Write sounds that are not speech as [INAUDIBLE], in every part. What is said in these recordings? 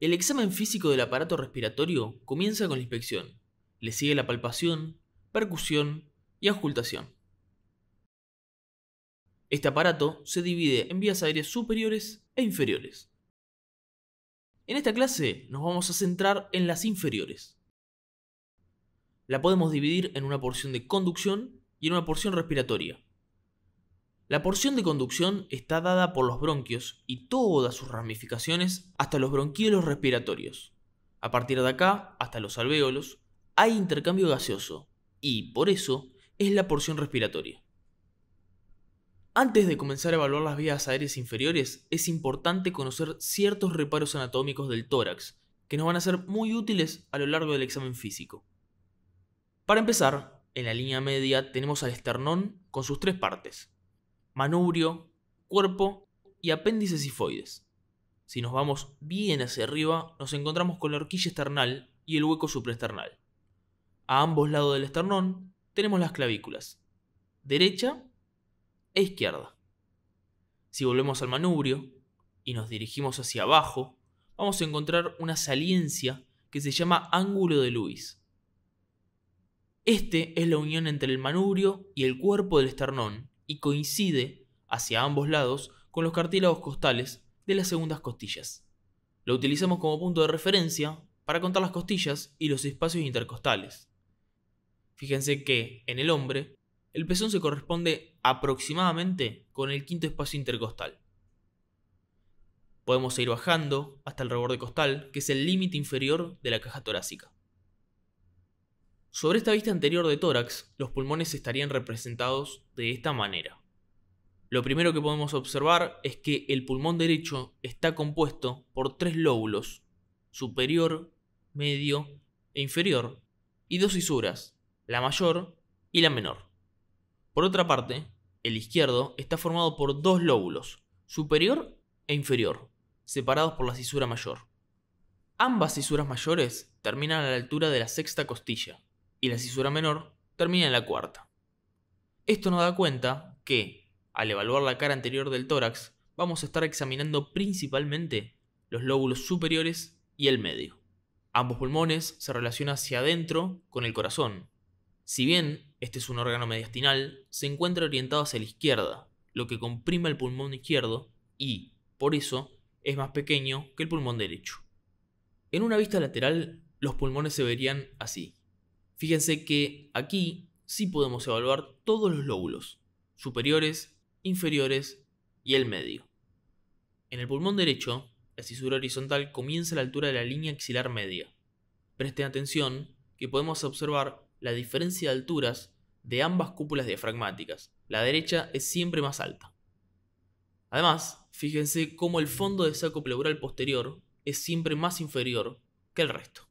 El examen físico del aparato respiratorio comienza con la inspección. Le sigue la palpación, percusión y auscultación. Este aparato se divide en vías aéreas superiores e inferiores. En esta clase nos vamos a centrar en las inferiores. La podemos dividir en una porción de conducción y en una porción respiratoria. La porción de conducción está dada por los bronquios y todas sus ramificaciones hasta los bronquiolos respiratorios. A partir de acá, hasta los alvéolos, hay intercambio gaseoso y, por eso, es la porción respiratoria. Antes de comenzar a evaluar las vías aéreas inferiores, es importante conocer ciertos reparos anatómicos del tórax, que nos van a ser muy útiles a lo largo del examen físico. Para empezar, en la línea media tenemos al esternón con sus tres partes, manubrio, cuerpo y apéndices sifoides. Si nos vamos bien hacia arriba, nos encontramos con la horquilla esternal y el hueco supraesternal. A ambos lados del esternón tenemos las clavículas, derecha e izquierda. Si volvemos al manubrio y nos dirigimos hacia abajo, vamos a encontrar una saliencia que se llama ángulo de Lewis. Este es la unión entre el manubrio y el cuerpo del esternón, y coincide hacia ambos lados con los cartílagos costales de las segundas costillas. Lo utilizamos como punto de referencia para contar las costillas y los espacios intercostales. Fíjense que en el hombre el pezón se corresponde aproximadamente con el quinto espacio intercostal. Podemos seguir bajando hasta el reborde costal, que es el límite inferior de la caja torácica. Sobre esta vista anterior de tórax, los pulmones estarían representados de esta manera. Lo primero que podemos observar es que el pulmón derecho está compuesto por tres lóbulos, superior, medio e inferior, y dos fisuras, la mayor y la menor. Por otra parte, el izquierdo está formado por dos lóbulos, superior e inferior, separados por la fisura mayor. Ambas fisuras mayores terminan a la altura de la sexta costilla, y la cisura menor termina en la cuarta. Esto nos da cuenta que, al evaluar la cara anterior del tórax, vamos a estar examinando principalmente los lóbulos superiores y el medio. Ambos pulmones se relacionan hacia adentro con el corazón. Si bien este es un órgano mediastinal, se encuentra orientado hacia la izquierda, lo que comprime el pulmón izquierdo y, por eso, es más pequeño que el pulmón derecho. En una vista lateral, los pulmones se verían así. Fíjense que aquí sí podemos evaluar todos los lóbulos, superiores, inferiores y el medio. En el pulmón derecho, la cisura horizontal comienza a la altura de la línea axilar media. Presten atención que podemos observar la diferencia de alturas de ambas cúpulas diafragmáticas. La derecha es siempre más alta. Además, fíjense cómo el fondo de saco pleural posterior es siempre más inferior que el resto.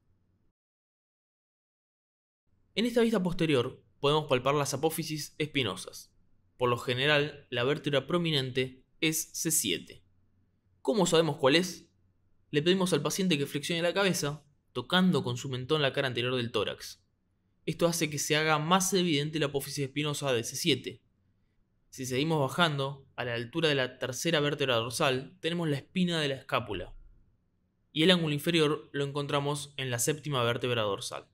En esta vista posterior podemos palpar las apófisis espinosas. Por lo general, la vértebra prominente es C7. ¿Cómo sabemos cuál es? Le pedimos al paciente que flexione la cabeza, tocando con su mentón la cara anterior del tórax. Esto hace que se haga más evidente la apófisis espinosa de C7. Si seguimos bajando, a la altura de la tercera vértebra dorsal, tenemos la espina de la escápula. Y el ángulo inferior lo encontramos en la séptima vértebra dorsal.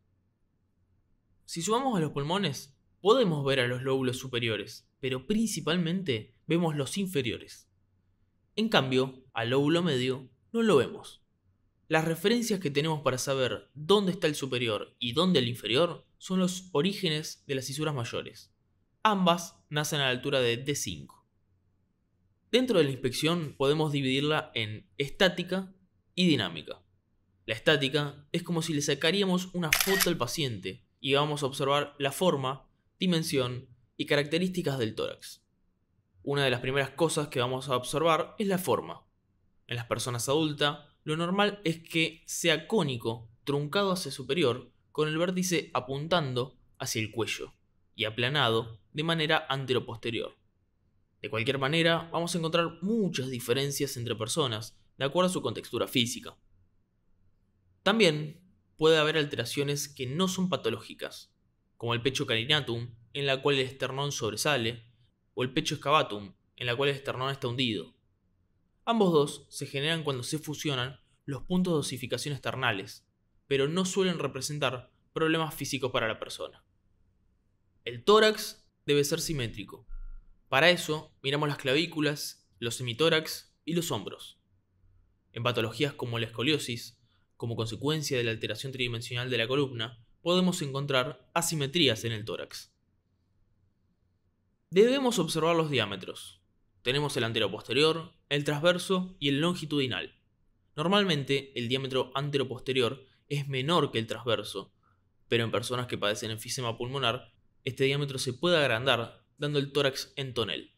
Si subamos a los pulmones, podemos ver a los lóbulos superiores, pero principalmente vemos los inferiores. En cambio, al lóbulo medio no lo vemos. Las referencias que tenemos para saber dónde está el superior y dónde el inferior son los orígenes de las fisuras mayores. Ambas nacen a la altura de D5. Dentro de la inspección podemos dividirla en estática y dinámica. La estática es como si le sacaríamos una foto al paciente y vamos a observar la forma, dimensión y características del tórax. Una de las primeras cosas que vamos a observar es la forma. En las personas adultas, lo normal es que sea cónico, truncado hacia superior, con el vértice apuntando hacia el cuello y aplanado de manera anteroposterior. De cualquier manera, vamos a encontrar muchas diferencias entre personas de acuerdo a su contextura física. También puede haber alteraciones que no son patológicas, como el pecho carinatum, en la cual el esternón sobresale, o el pecho excavatum, en la cual el esternón está hundido. Ambos dos se generan cuando se fusionan los puntos de osificación esternales, pero no suelen representar problemas físicos para la persona. El tórax debe ser simétrico. Para eso, miramos las clavículas, los semitórax y los hombros. En patologías como la escoliosis, como consecuencia de la alteración tridimensional de la columna, podemos encontrar asimetrías en el tórax. Debemos observar los diámetros. Tenemos el anteroposterior, el transverso y el longitudinal. Normalmente el diámetro anteroposterior es menor que el transverso, pero en personas que padecen enfisema pulmonar, este diámetro se puede agrandar dando el tórax en tonel.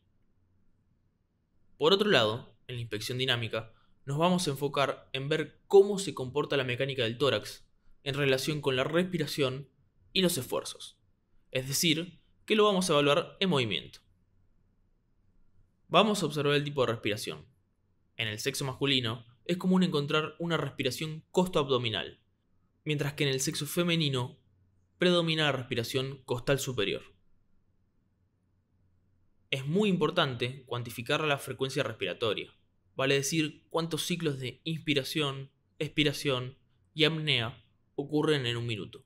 Por otro lado, en la inspección dinámica, nos vamos a enfocar en ver cómo se comporta la mecánica del tórax en relación con la respiración y los esfuerzos. Es decir, que lo vamos a evaluar en movimiento. Vamos a observar el tipo de respiración. En el sexo masculino es común encontrar una respiración costo-abdominal, mientras que en el sexo femenino predomina la respiración costal superior. Es muy importante cuantificar la frecuencia respiratoria, vale decir cuántos ciclos de inspiración, expiración y apnea ocurren en un minuto.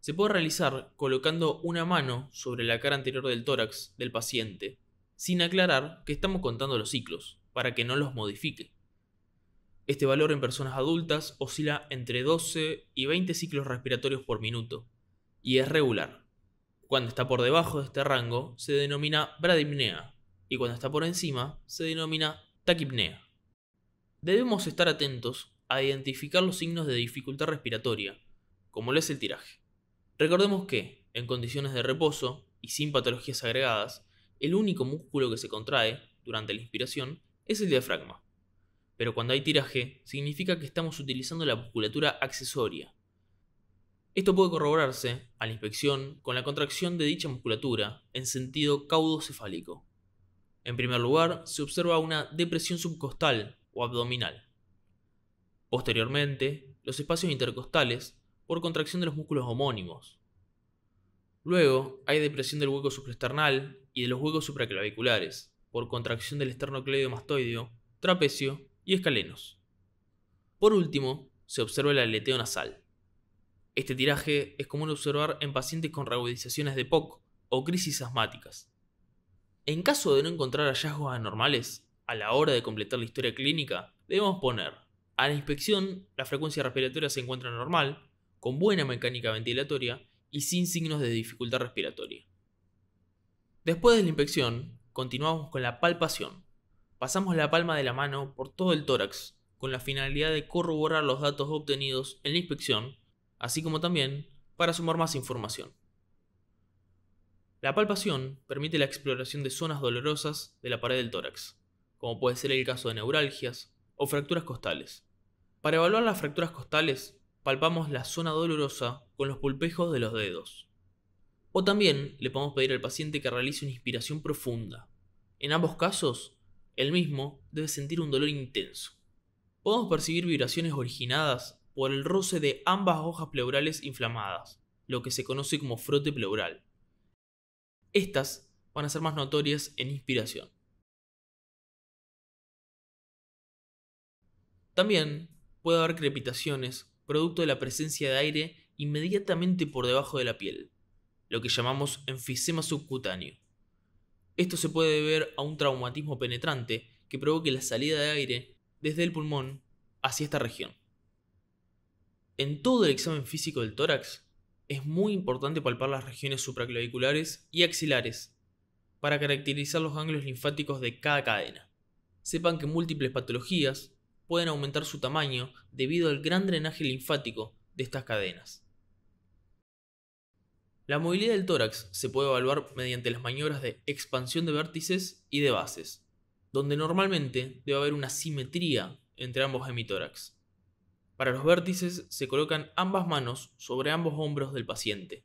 Se puede realizar colocando una mano sobre la cara anterior del tórax del paciente, sin aclarar que estamos contando los ciclos, para que no los modifique. Este valor en personas adultas oscila entre 12 y 20 ciclos respiratorios por minuto, y es regular. Cuando está por debajo de este rango se denomina bradipnea, y cuando está por encima se denomina Tachipnea. Debemos estar atentos a identificar los signos de dificultad respiratoria, como lo es el tiraje. Recordemos que, en condiciones de reposo y sin patologías agregadas, el único músculo que se contrae durante la inspiración es el diafragma. Pero cuando hay tiraje, significa que estamos utilizando la musculatura accesoria. Esto puede corroborarse, a la inspección, con la contracción de dicha musculatura en sentido caudocefálico. En primer lugar, se observa una depresión subcostal o abdominal. Posteriormente, los espacios intercostales por contracción de los músculos homónimos. Luego, hay depresión del hueco supraesternal y de los huecos supraclaviculares por contracción del esternocleidomastoideo, trapecio y escalenos. Por último, se observa el aleteo nasal. Este tiraje es común observar en pacientes con reagudizaciones de POC o crisis asmáticas. En caso de no encontrar hallazgos anormales a la hora de completar la historia clínica, debemos poner a la inspección la frecuencia respiratoria se encuentra normal, con buena mecánica ventilatoria y sin signos de dificultad respiratoria. Después de la inspección, continuamos con la palpación. Pasamos la palma de la mano por todo el tórax con la finalidad de corroborar los datos obtenidos en la inspección, así como también para sumar más información. La palpación permite la exploración de zonas dolorosas de la pared del tórax, como puede ser el caso de neuralgias o fracturas costales. Para evaluar las fracturas costales, palpamos la zona dolorosa con los pulpejos de los dedos. O también le podemos pedir al paciente que realice una inspiración profunda. En ambos casos, el mismo debe sentir un dolor intenso. Podemos percibir vibraciones originadas por el roce de ambas hojas pleurales inflamadas, lo que se conoce como frote pleural. Estas van a ser más notorias en inspiración. También puede haber crepitaciones producto de la presencia de aire inmediatamente por debajo de la piel, lo que llamamos enfisema subcutáneo. Esto se puede deber a un traumatismo penetrante que provoque la salida de aire desde el pulmón hacia esta región. En todo el examen físico del tórax es muy importante palpar las regiones supraclaviculares y axilares para caracterizar los ángulos linfáticos de cada cadena. Sepan que múltiples patologías pueden aumentar su tamaño debido al gran drenaje linfático de estas cadenas. La movilidad del tórax se puede evaluar mediante las maniobras de expansión de vértices y de bases, donde normalmente debe haber una simetría entre ambos hemitórax. Para los vértices se colocan ambas manos sobre ambos hombros del paciente,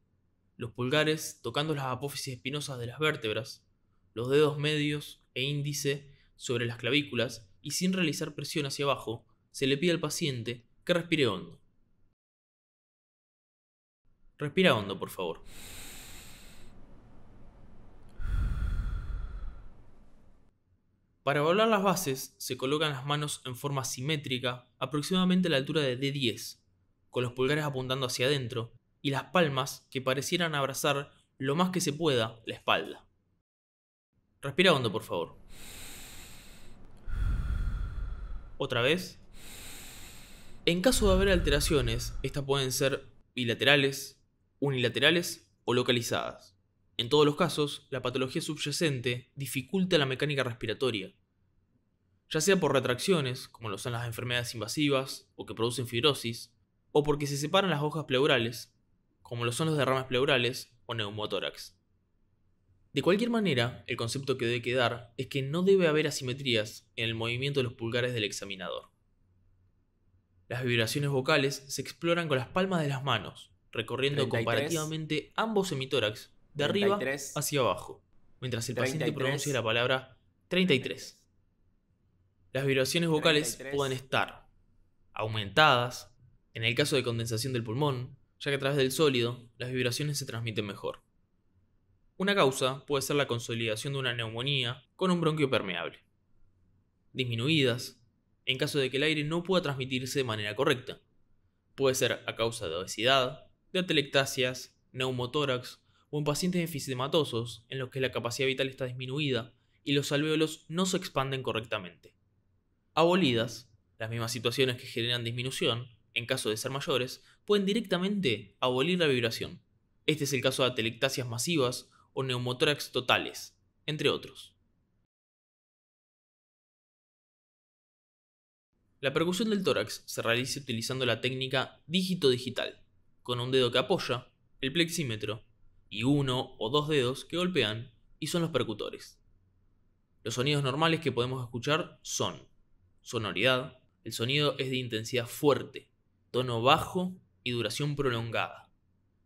los pulgares tocando las apófisis espinosas de las vértebras, los dedos medios e índice sobre las clavículas y sin realizar presión hacia abajo, se le pide al paciente que respire hondo. Respira hondo, por favor. Para evaluar las bases, se colocan las manos en forma simétrica, aproximadamente a la altura de D10, con los pulgares apuntando hacia adentro, y las palmas que parecieran abrazar lo más que se pueda la espalda. Respira hondo, por favor. Otra vez. En caso de haber alteraciones, estas pueden ser bilaterales, unilaterales o localizadas. En todos los casos, la patología subyacente dificulta la mecánica respiratoria, ya sea por retracciones, como lo son las enfermedades invasivas o que producen fibrosis, o porque se separan las hojas pleurales, como lo son los derrames pleurales o neumotórax. De cualquier manera, el concepto que debe quedar es que no debe haber asimetrías en el movimiento de los pulgares del examinador. Las vibraciones vocales se exploran con las palmas de las manos, recorriendo comparativamente ambos semitórax, de arriba hacia abajo, mientras el paciente pronuncia la palabra 33. Las vibraciones vocales pueden estar aumentadas en el caso de condensación del pulmón, ya que a través del sólido las vibraciones se transmiten mejor. Una causa puede ser la consolidación de una neumonía con un bronquio permeable. Disminuidas, en caso de que el aire no pueda transmitirse de manera correcta. Puede ser a causa de obesidad, de atelectasias, neumotórax o en pacientes en los que la capacidad vital está disminuida y los alvéolos no se expanden correctamente. Abolidas, las mismas situaciones que generan disminución, en caso de ser mayores, pueden directamente abolir la vibración. Este es el caso de atelectasias masivas o neumotórax totales, entre otros. La percusión del tórax se realiza utilizando la técnica dígito digital, con un dedo que apoya, el plexímetro y uno o dos dedos que golpean y son los percutores. Los sonidos normales que podemos escuchar son sonoridad, el sonido es de intensidad fuerte, tono bajo y duración prolongada.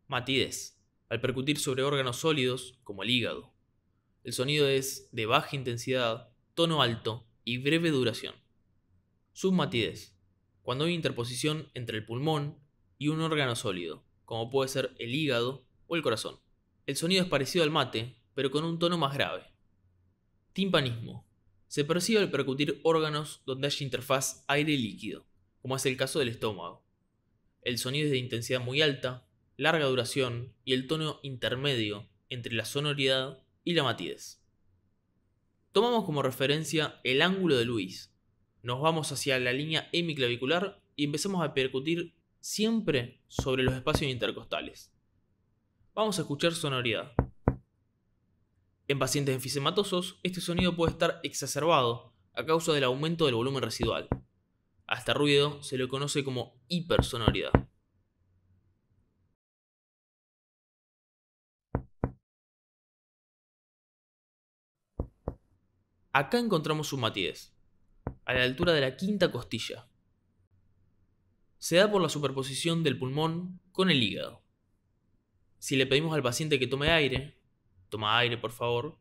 Matidez, al percutir sobre órganos sólidos como el hígado. El sonido es de baja intensidad, tono alto y breve duración. Submatidez, cuando hay interposición entre el pulmón y un órgano sólido, como puede ser el hígado o el corazón. El sonido es parecido al mate, pero con un tono más grave. Timpanismo. Se percibe al percutir órganos donde haya interfaz aire-líquido, como es el caso del estómago. El sonido es de intensidad muy alta, larga duración y el tono intermedio entre la sonoridad y la matidez. Tomamos como referencia el ángulo de Luis. Nos vamos hacia la línea hemiclavicular y empezamos a percutir siempre sobre los espacios intercostales. Vamos a escuchar sonoridad. En pacientes enfisematosos, este sonido puede estar exacerbado a causa del aumento del volumen residual. A este ruido se le conoce como hipersonoridad. Acá encontramos un matiz, a la altura de la quinta costilla. Se da por la superposición del pulmón con el hígado. Si le pedimos al paciente que tome aire, toma aire por favor,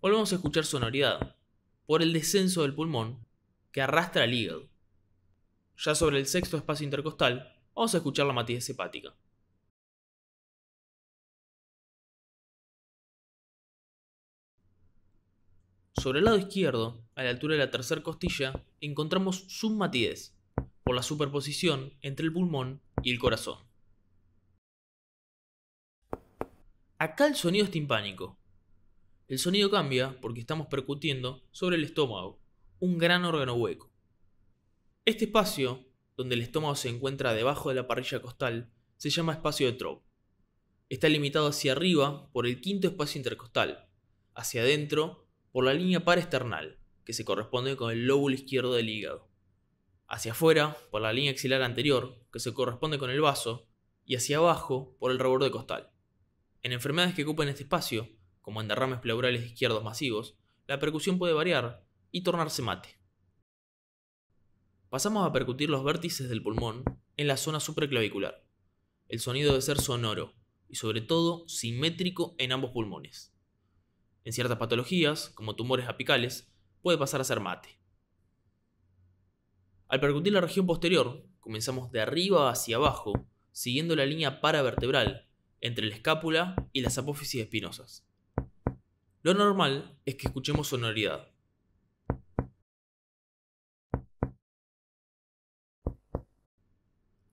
volvemos a escuchar sonoridad, por el descenso del pulmón que arrastra el hígado. Ya sobre el sexto espacio intercostal, vamos a escuchar la matiz hepática. Sobre el lado izquierdo, a la altura de la tercera costilla, encontramos submatidez, por la superposición entre el pulmón y el corazón. Acá el sonido es timpánico. El sonido cambia porque estamos percutiendo sobre el estómago, un gran órgano hueco. Este espacio, donde el estómago se encuentra debajo de la parrilla costal, se llama espacio de trop Está limitado hacia arriba por el quinto espacio intercostal, hacia adentro por la línea paresternal, que se corresponde con el lóbulo izquierdo del hígado, hacia afuera por la línea axilar anterior, que se corresponde con el vaso, y hacia abajo por el reborde costal. En enfermedades que ocupan este espacio, como en derrames pleurales izquierdos masivos, la percusión puede variar y tornarse mate. Pasamos a percutir los vértices del pulmón en la zona supraclavicular. El sonido debe ser sonoro y sobre todo simétrico en ambos pulmones. En ciertas patologías, como tumores apicales, puede pasar a ser mate. Al percutir la región posterior, comenzamos de arriba hacia abajo, siguiendo la línea paravertebral entre la escápula y las apófisis espinosas. Lo normal es que escuchemos sonoridad.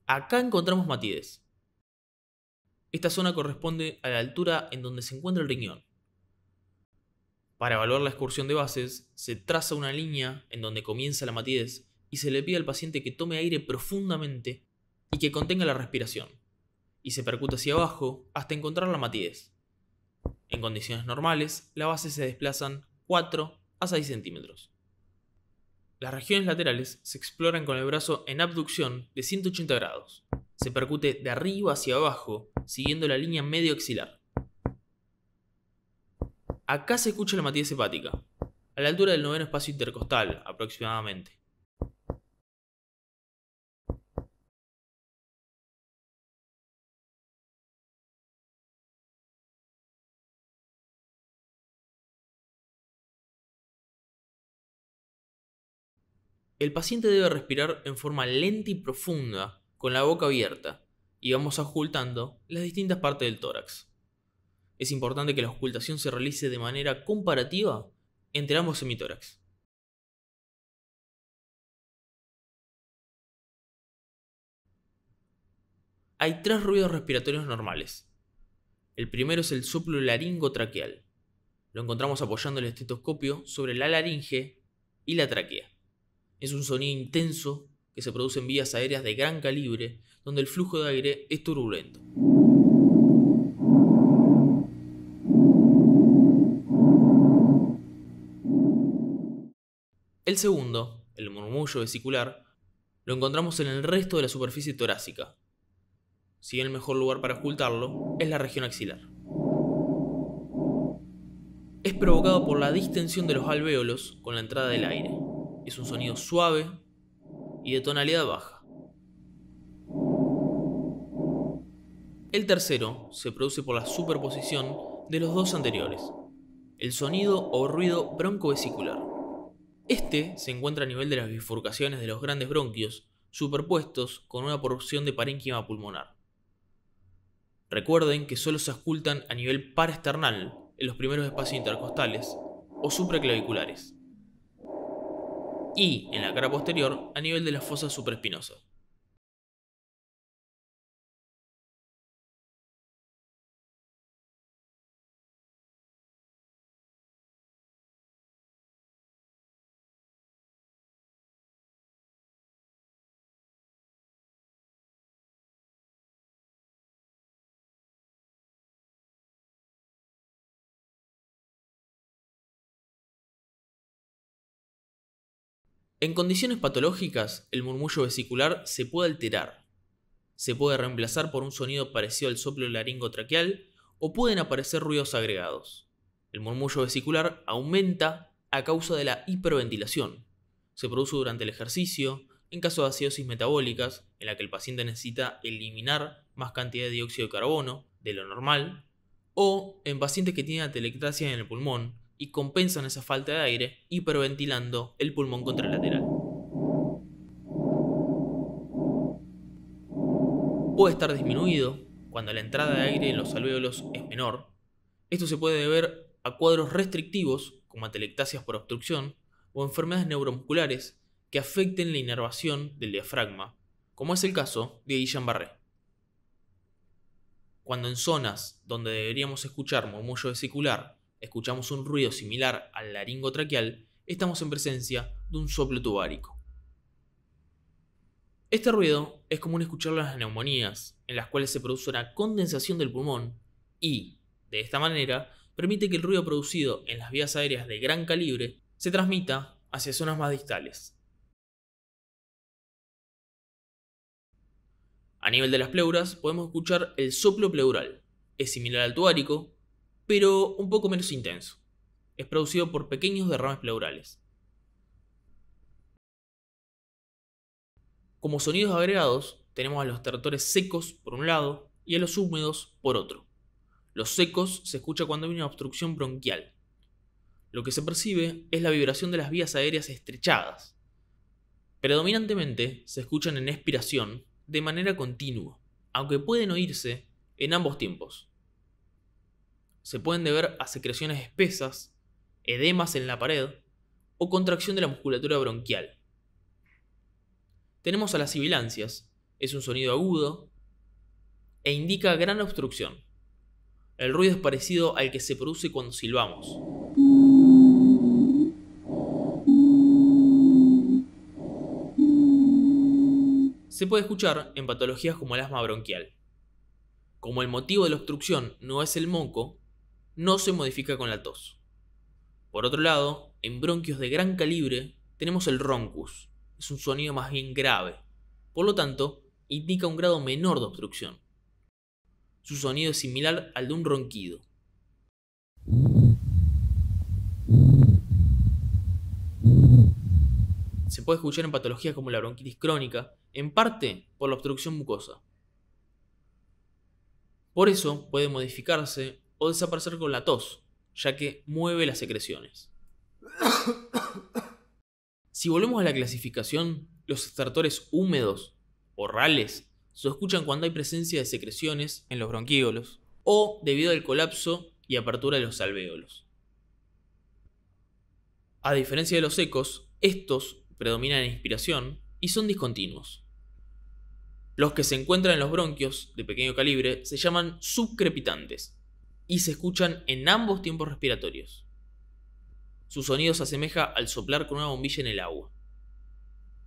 Acá encontramos matidez. Esta zona corresponde a la altura en donde se encuentra el riñón. Para evaluar la excursión de bases, se traza una línea en donde comienza la matidez y se le pide al paciente que tome aire profundamente y que contenga la respiración y se percute hacia abajo hasta encontrar la matidez. En condiciones normales, la base se desplazan 4 a 6 centímetros. Las regiones laterales se exploran con el brazo en abducción de 180 grados. Se percute de arriba hacia abajo, siguiendo la línea medio axilar. Acá se escucha la matiz hepática, a la altura del noveno espacio intercostal aproximadamente. El paciente debe respirar en forma lenta y profunda, con la boca abierta, y vamos ocultando las distintas partes del tórax. Es importante que la ocultación se realice de manera comparativa entre ambos semitórax. Hay tres ruidos respiratorios normales. El primero es el soplo traqueal Lo encontramos apoyando el estetoscopio sobre la laringe y la tráquea. Es un sonido intenso que se produce en vías aéreas de gran calibre, donde el flujo de aire es turbulento. El segundo, el murmullo vesicular, lo encontramos en el resto de la superficie torácica. Si bien el mejor lugar para ocultarlo es la región axilar. Es provocado por la distensión de los alvéolos con la entrada del aire. Es un sonido suave y de tonalidad baja. El tercero se produce por la superposición de los dos anteriores, el sonido o ruido broncovesicular. Este se encuentra a nivel de las bifurcaciones de los grandes bronquios, superpuestos con una porción de parénquima pulmonar. Recuerden que solo se ocultan a nivel paraesternal en los primeros espacios intercostales o supraclaviculares y en la cara posterior a nivel de la fosa supraespinosa. En condiciones patológicas, el murmullo vesicular se puede alterar. Se puede reemplazar por un sonido parecido al soplo laringotraqueal o pueden aparecer ruidos agregados. El murmullo vesicular aumenta a causa de la hiperventilación. Se produce durante el ejercicio, en caso de acidosis metabólicas, en la que el paciente necesita eliminar más cantidad de dióxido de carbono de lo normal, o en pacientes que tienen atelectasia en el pulmón, y compensan esa falta de aire hiperventilando el pulmón contralateral. Puede estar disminuido cuando la entrada de aire en los alvéolos es menor. Esto se puede deber a cuadros restrictivos como atelectasias por obstrucción o enfermedades neuromusculares que afecten la inervación del diafragma, como es el caso de Guillain-Barré. Cuando en zonas donde deberíamos escuchar murmullo vesicular escuchamos un ruido similar al laringo traqueal, estamos en presencia de un soplo tubárico. Este ruido es común escucharlo en las neumonías, en las cuales se produce una condensación del pulmón y, de esta manera, permite que el ruido producido en las vías aéreas de gran calibre se transmita hacia zonas más distales. A nivel de las pleuras podemos escuchar el soplo pleural. Es similar al tubárico pero un poco menos intenso. Es producido por pequeños derrames pleurales. Como sonidos agregados, tenemos a los tertores secos por un lado y a los húmedos por otro. Los secos se escucha cuando hay una obstrucción bronquial. Lo que se percibe es la vibración de las vías aéreas estrechadas. Predominantemente se escuchan en expiración de manera continua, aunque pueden oírse en ambos tiempos, se pueden deber a secreciones espesas, edemas en la pared o contracción de la musculatura bronquial. Tenemos a las sibilancias, es un sonido agudo e indica gran obstrucción. El ruido es parecido al que se produce cuando silbamos. Se puede escuchar en patologías como el asma bronquial. Como el motivo de la obstrucción no es el moco, no se modifica con la tos. Por otro lado, en bronquios de gran calibre tenemos el roncus, es un sonido más bien grave, por lo tanto, indica un grado menor de obstrucción. Su sonido es similar al de un ronquido. Se puede escuchar en patologías como la bronquitis crónica, en parte por la obstrucción mucosa. Por eso puede modificarse o desaparecer con la tos, ya que mueve las secreciones. [COUGHS] Si volvemos a la clasificación, los estertores húmedos o rales se escuchan cuando hay presencia de secreciones en los bronquíolos o debido al colapso y apertura de los alvéolos. A diferencia de los secos, estos predominan en inspiración y son discontinuos. Los que se encuentran en los bronquios de pequeño calibre se llaman subcrepitantes y se escuchan en ambos tiempos respiratorios. Su sonido se asemeja al soplar con una bombilla en el agua.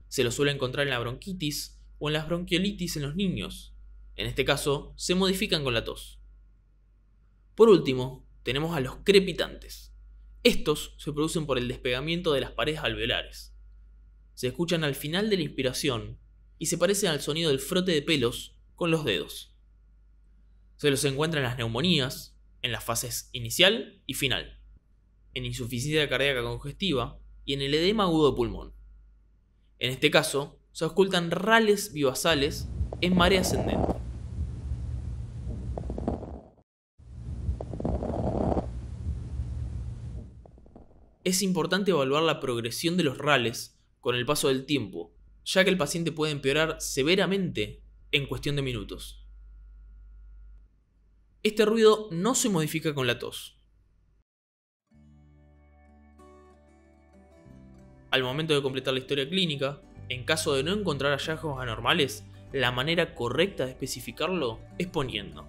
Se lo suele encontrar en la bronquitis o en las bronquiolitis en los niños. En este caso, se modifican con la tos. Por último, tenemos a los crepitantes. Estos se producen por el despegamiento de las paredes alveolares. Se escuchan al final de la inspiración y se parecen al sonido del frote de pelos con los dedos. Se los encuentra en las neumonías, en las fases inicial y final, en insuficiencia cardíaca congestiva y en el edema agudo pulmón. En este caso, se ocultan rales bivasales en marea ascendente. Es importante evaluar la progresión de los rales con el paso del tiempo, ya que el paciente puede empeorar severamente en cuestión de minutos. Este ruido no se modifica con la tos. Al momento de completar la historia clínica, en caso de no encontrar hallazgos anormales, la manera correcta de especificarlo es poniendo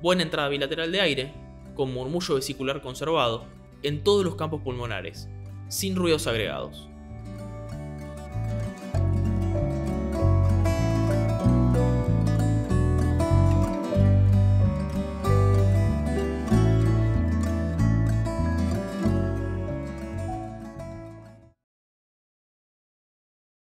buena entrada bilateral de aire, con murmullo vesicular conservado, en todos los campos pulmonares, sin ruidos agregados.